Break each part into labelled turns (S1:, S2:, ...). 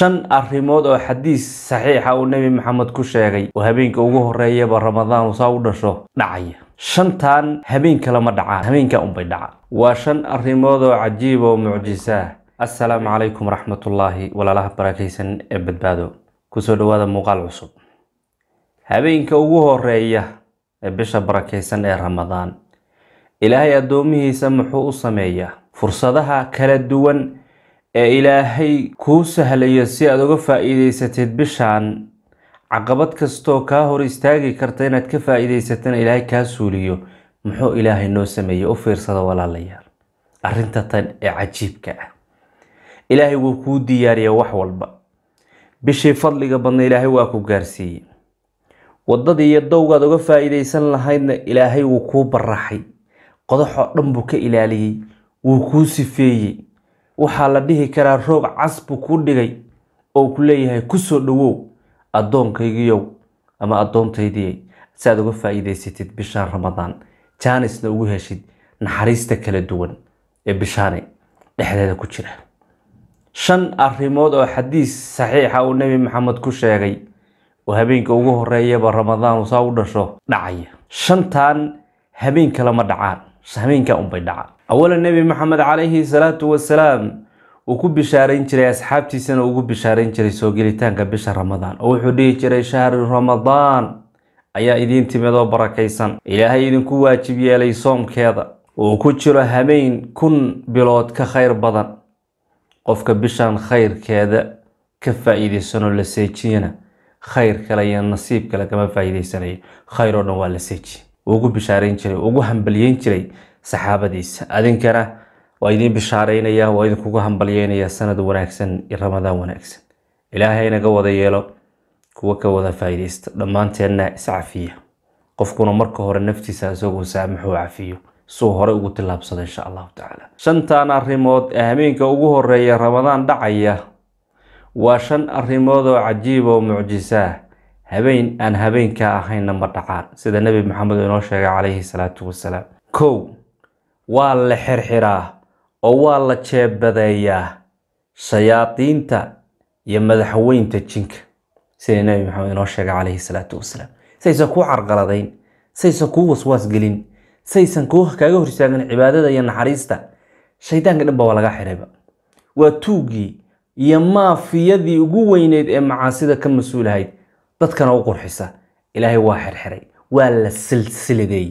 S1: shan arrimood oo xadiis saxiixa uu nebi maxamed ku sheegay oo habeenka ugu horeeyaba ramadaan saa u dhasho dhacaya shantan habeenka lama dhacaan habeenka unbay dhacaan waa shan arrimood oo cajiib oo mucjisaa assalaamu calaykum waraxmatullaahi walaalaha barakaysan ee badbaado kusoo dhawaada muuqaal cusub habeenka ugu horeeya ee bisha barakaysan ee ramadaan ilaahay addoomihiisa muxuu u sameeyaa fursadaha kala duwan ee ilaahay kuu sahlayo si aada uga faa'iidaysatid bishaan caqabad kastoo kaa hor istaagi karta inaad ka faa'iidaysatana ilaahay kaa suuliyo muxuu ilaahay noo sameeyey u fiirsada walaalayaal arrinta tan ee cajiibka ah ilaahay wuu kuu diyaariya wax walba bishii fadliga badna ilaahay waa ku gaarsiiyey waddadii iyo dowgaad uga faa'iidaysan lahaydna ilaahay wuu kuu baraxay qodaxoo dhan buu ka ilaaliyey wuu kuu sifeeyey waxaa la dhihi karaa roog cas buu kuu dhigay oo ku leeyahay kusoo dhowow addoonkaygiiyow ama addoontaydii si aad uga faa'iidaysatid bishaan ramadaan jaanisna ugu heshid naxariista kala duwan ee bishaani dhexdeeda ku jira shan arrimood oo xadiis saxiixa uu nebi maxamed ku sheegay oo habeenka ugu horeeyaba ramadaan saa u dhasho dhacaya shantan habeen kale dhacaan saameynka unbay dhaca awala nebi maxamed calayhi salaatu wasalaam uu ku bishaarayn jiray asxaabtiisana ugu bishaarayn jiray soo gelitaanka bisha ramadaan oo wuxuu dhihi jiray shahri ramadaan ayaa idiin timid oo barakaysan ilaahay idinku waajib yeelay soomkeeda uu ku jiro habeen kun bilood ka khayr badan qofka bishan khayrkeeda ka faa la seejiyana khayr kale iyo nasiib kale kama faa-iideysanayo khayr oo dhan waa la seejiye ugu bishaarayn jiray ugu hambalyeyn jiray saxaabadiisa adinkana waa idiin bishaaraynaya waa idinkugu hambalyeynaya sanad wanaagsan iyo ramadaan wanaagsan ilaahay naga wada yeelo kuwa ka wada faa'iidaysta dhammaanteenna iscafiya qofkuna marka hore naftiisa isagu saamaxo cafiyo suu hore ugu tillaabsado insha allahu tacaala shantan arrimood ee hameenka ugu horeeya ramadaan dhacaya waa shan arrimood oo cajiib oo mucjisaa habeen aan habeenka ahaynna ma dhacaan sida nebi maxamed uu inoo sheegay calayhi salaatu wasalaam kow waa la xirxiraa oo waa la jeebadeeyaa shayaadiinta iyo madaxweynta jinka sida nebi maxamed inoo sheegay calayhi salaatu wasalaam saysan kuu carqaladayn saysan kuu waswaas gelin saysan kuu kaaga hor istaagin cibaadada iyo naxariista shaydaanka dhanba waa laga xirayba waa tuugii iyo maafiyadii ugu weyneyd ee macaasida ka mas-uulahayd dadkana u qurxisa ilaahay waa xirxiray waa la silsiladeeyey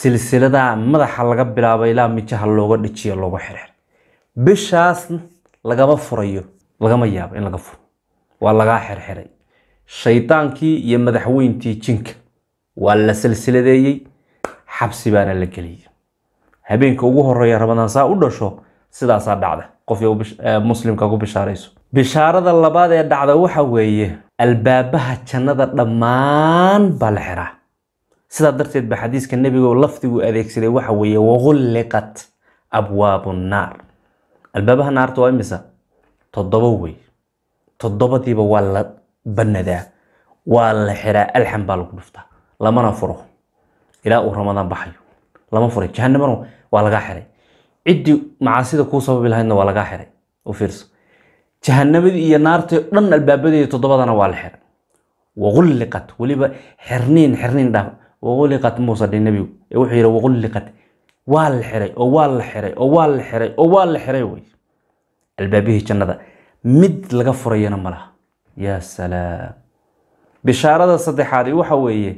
S1: silsiladaa madaxa laga bilaabo ilaa mijaha looga dhijiyo looga xirxiray bishaas lagama furayo lagama yaabo in laga furo waa lagaa xirxiray shaydaankii iyo madaxweyntii jinka waa la silsiladeeyey xabsi baana la geliyey habeenka ugu horeeya ramadaan saa u dhasho sidaasaa dhacda qofkii muslimka ku bishaarayso bishaarada labaad ee dhacda waxa weeye albaabaha jannada dhammaan baa la xiraa sidaa darteed ba xadiiska nebigo lafdigu adeegsaday waxa weeye wagulliqat abwaabu nnaar albaabaha naarta waa imisa toddoba wey toddobadiiba waa la banadaa waa la xiraa alxan baa lagu dhuftaa lamana furo ilaa uu ramadaan baxayo lama furay jahanamana waa lagaa xiray ciddii macaasida kuu sababi lahaydna waa lagaa xiray u fiirso jahanamadii iyo naartii dhan albaabadeeda toddobadana waa la xiray waqulliqat weliba xirniin xirniin dhaaf waquliqat muusa dhe nebigu ee wuxuu yidhi waquliqat waa la xiray oo waa la xiray oo waa la xiray oo waa la xiray wey albaabihii jannada mid laga furayana ma laha salaam bishaarada saddexaadi waxa weeye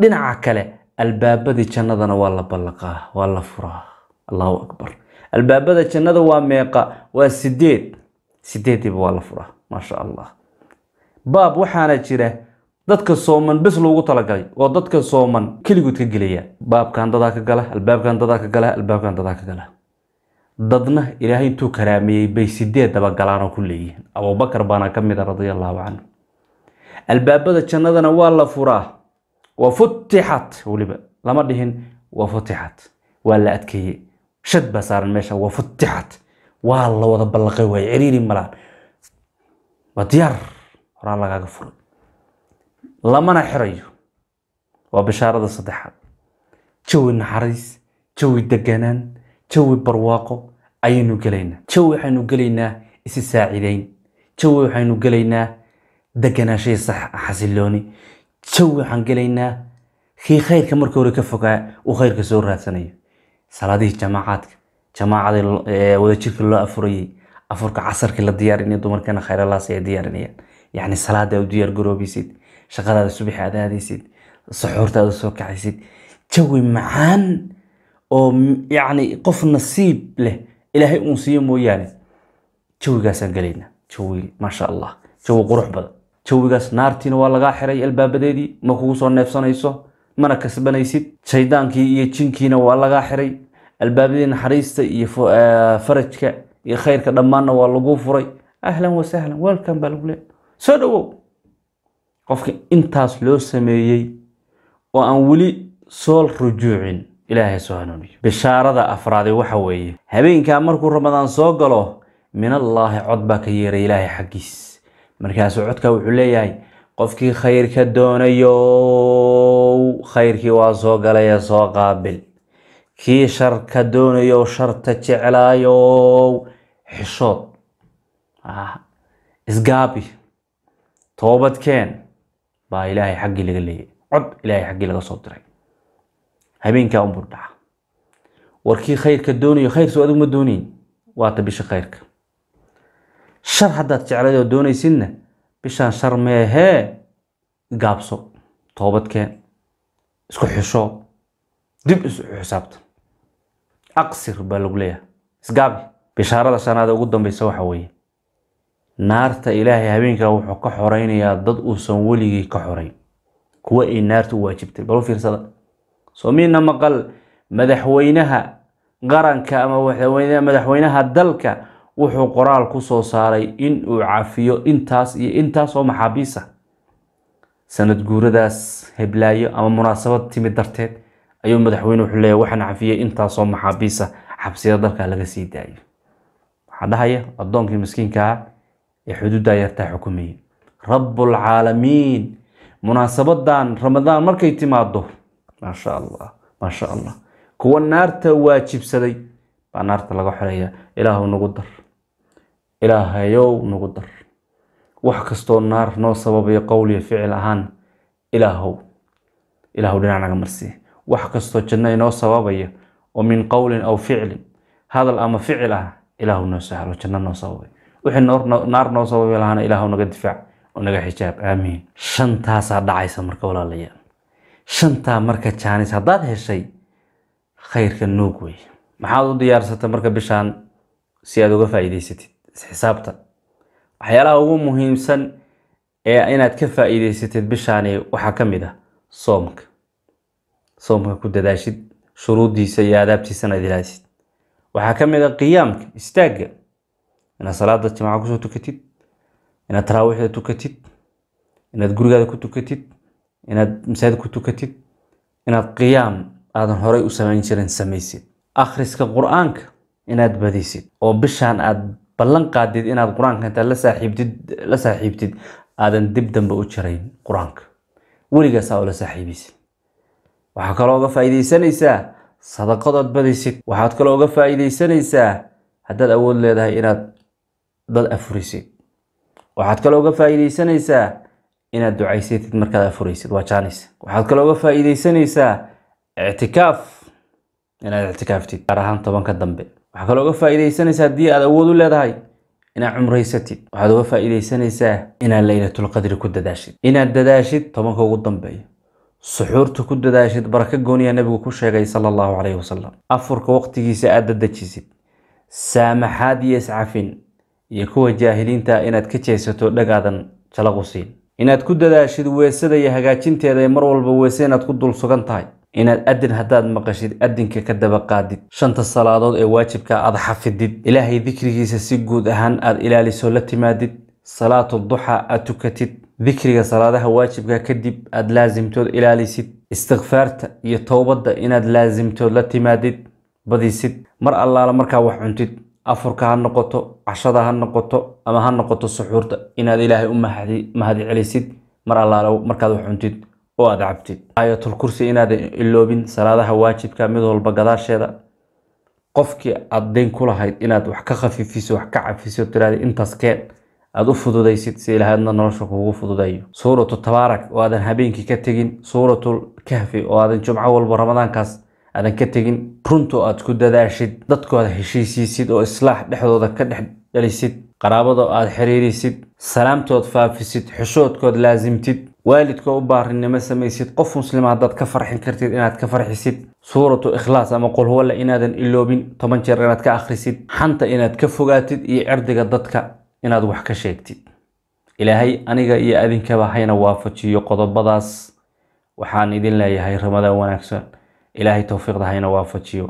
S1: dhinaca kale albaabadii jannadana waa la ballaqaa waa la furaa allahu akbar albaabada jannada waa meeqa waa sideed sideediiba waa la furaa maasha allah baab waxaana jira dadka sooman bes loogu talagalay oo dadka sooman keligood ka gelaya baabkan dadaa ka gala albaabkan dadaa ka gala albaabkan dadaa ka gala dadna ilaahay intuu karaameeyey bay sideed dabagalaanoo ku leeyihiin abubakar baana ka mida radia canhu albaabada jannadana waa la furaa wa futixat weliba lama dhihin wa futixat waa la adkeeyey shad baa saaran meesha wa futixat waa la wada ballaqay waay ciriiri malaan waa diyaar horaa lagaaga furay lamana xirayo waa bashaarada saddexaad jawi naxariis jawi deganaan jawi barwaaqo ayaynu gelaynaa jawi waxaynu gelaynaa isi saaciideyn jawi waxaynu gelaynaa deganaashay xasilooni jawi waxaan gelaynaa kii khayrka markii hore ka fogaa uu khayrka soo raadsanayo salaadihii jamaacaadka jamaacadii wadajirkii loo afurayay afurka casarkii la diyaarinay dumarkeena khayralaas ay diyaarinayaan yacni salaada u diyaar garoobaysid shaqadaada subaxi aad aadaysid saxuurtaada soo kacaysid jawi macaan oo yacni qof nasiib leh ilaahay uun siiyo mooyaane jawigaasaan gelaynaa jawi maasha allah jawi qurux badan jawigaas naartiina waa lagaa xiray albaabadeedii ma kugu soo neefsanayso mana kasbanaysid shaydaankii iyo jinkiina waa lagaa xiray albaabadii naxariista iyo farajka iyo khayrka dhammaanna waa lagu furay ahlan wasahlan welkan baa lagu leeya soo dhowow qofka intaas loo sameeyey oo aan weli sool rujuucin ilaahay soo hanuuniyo bishaarada afraadi waxa weeye habeenkaa markuu ramadaan soo galo min allaahi cod baa ka yeeray ilaahay xaggiis markaasuu codkaa wuxuu leeyahay qofkii khayrka doonayow khayrkii waa soo galaya soo qaabil kii sharka doonayow sharta jeclaayow xishood ah, isgaabi toobadkeen baa ilaahay xaggii laga leeyay cod ilaahay xaggii laga soo diray habeenkaa unbuu dhaca warkii khayrka doonayo khayrsu adigu ma doonin waata bisha khayrka shar haddaad jeclayd oo doonaysidna bishaan shar meehee gaabso toobadkeen isku xisho dib isu xisaabtan aqsir baa lagu leeyahay isgaabi bishaarada shanaada ugu dambeysa waxa weeye naarta ilaahay habeenka wuxuu ka xoreynayaa dad uusan weligii ka xorayn kuwa ay naarta u waajibtay balu fiirsada soo miina maqal madaxweynaha qaranka ama madaxweynaha dalka wuxuu qoraal ku soo saaray in uu cafiyo intaas iyo intaas oo maxaabiis ah sanad guuradaas heblaayo ama munaasabad timid darteed ayuu madaxweyne wuxuu leeyahy waxaan cafiyay intaasoo maxaabiisa xabsiyada dalka laga sii daayo waxaa dhahaya addoonkii miskiinkaa ah ee xuduuddaa yartaa xukumayay rabbulcaalamiin munaasabadan ramadaan markay timaado maasha allah maasha allah kuwa naarta waajibsaday baa naarta laga xoraya ilaahu nagu dar ilaahayow nagu dar wax kastoo naar noo sababayo qowl iyo ficil ahaan ilaahow ilaahow dhinac naga marsii wax kastoo janno inoo sababaya oo min qowlin aw ficlin hadal ama ficil ah ilaahu noo sahlo janno noo sababay wixii naar noo sababi lahaana ilaahu naga difaac oo naga xijaab aamiin shantaasaa dhacaysa marka walaalayaal shantaa marka jaanis haddaad heshay khayrka nuug wey maxaad u diyaarsata marka bishaan si aad uga faa'iidaysatid isxisaabta waxyaalaha ugu muhiimsan ee inaad ka faa'iidaysatid bishaani waxaa ka mid ah soomka soomka ku dadaashid shuruuddiisa iyo aadaabtiisana ad ilaalisid waxaa ka mid a ah qiyaamka istaagga inaad salaada jamaca kusoo tukatid inaad taraawiixda tukatid inaad gurigaada ku tukatid inaad masaajid ku tukatid inaad qiyaam aadan horay u samayn jirin samaysid akhriska qur-aanka inaad badisid oo bishaan aad ballan qaadid inaad qur-aanka intaad la saaxiibtid la saaxiibtid aadan dib dambe u jirayn qur-aanka weligaas oo la saaxiibisid waxaa kaloo uga faa'iidaysanaysaa sadaqadood badisid waxaad kaloo uga faa'iidaysanaysaa haddaad awood leedahay inaad dad afurisid waxaad kaloo uga faa'iidaysanaysaa inaad ducaysatid markaad afuraysid waa jaanis waxaad kaloo uga faa'iidaysanaysaa ictikaaf inaad ictikaaftid gaar ahaan tobanka dambe waxaa kaloo uga faa'iidaysanaysaa haddii aad awood u leedahay inaad cumraysatid waxaad uga faa'iidaysanaysaa inaad laylatul ku dadaashid inaad dadaashid tobanka ugu dambeeya suxuurta ku dadaashid barako gooniya nebigu ku sheegay sala allahu calayhi wasalam afurka waqtigiisa aada dadejisid saamaxaad iyo iscafin iyo kuwa jaahiliinta inaad ka jeesato dhagaadan jalaqu siin inaad ku dadaashid weesada iyo hagaajinteeda ee mar walba weese inaad ku dul sugan tahay inaad addin haddaad maqashid adinka ka daba qaadid shanta salaadood ee waajibka aada xafidid ilaahay dikrigiisa si guud ahaan aada ilaaliso la timaadid salaatu duxa aad tukatid dikriga salaadaha waajibka kadib aada laasimtood ilaalisid istikfaarta iyo towbadda inaad laasimtood la timaadid badisid mar allaala markaa wax cuntid afurka ha noqoto cashada ha noqoto ama ha noqoto suxuurta inaad ilaahay u mahadcelisid mar allaala markaad wax cuntid oo aada cabtid aayatulkursi inaad iloobin salaadaha waajibka mid walba gadaasheeda qofkii aada dayn ku lahayd inaad wax ka khafiifiso wax ka cafiso tiraada intaas keen aada u fududaysid si ilaahadna nolosha kuugu fududeeyo suuratu tabaarak oo aadan habeenkii ka tegin suuratul kahfi oo aadan jumco walba ramadaankaas aadan ka tegin runtu aad ku dadaashid dadkooda heshiisiisid oo islaax dhexdooda ka dhex dhalisid qaraabada aad xiriirisid salaamtood faafisid xushoodkood laasimtid waalidkoo u baarinimo samaysid qof muslima ah haddaad ka farxin kartid inaad ka farxisid suuratu ikhlaas ama qulhuwalle inaadan iloobin toban jeer inaad ka akhrisid xanta inaad ka fogaatid iyo cirdiga dadka inaad wax ka sheegtid ilaahay aniga iyo adinkaba hayna waafajiyo qodobadaas waxaan idin leeyahay ramadaan wanaagsan ilaahay towfiiqda hayna waafajiyo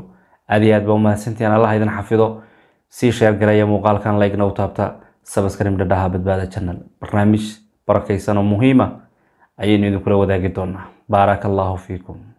S1: aad iyo aad baa umahadsantihiin allah idin xafido sii sheergaraya muuqaalkan laygna u taabta sabaskrem dhadhaha badbaada janal barnaamij barakaysan oo muhiima ayaynu idinkula wadaagi doonaa baaraka allaahu fiikum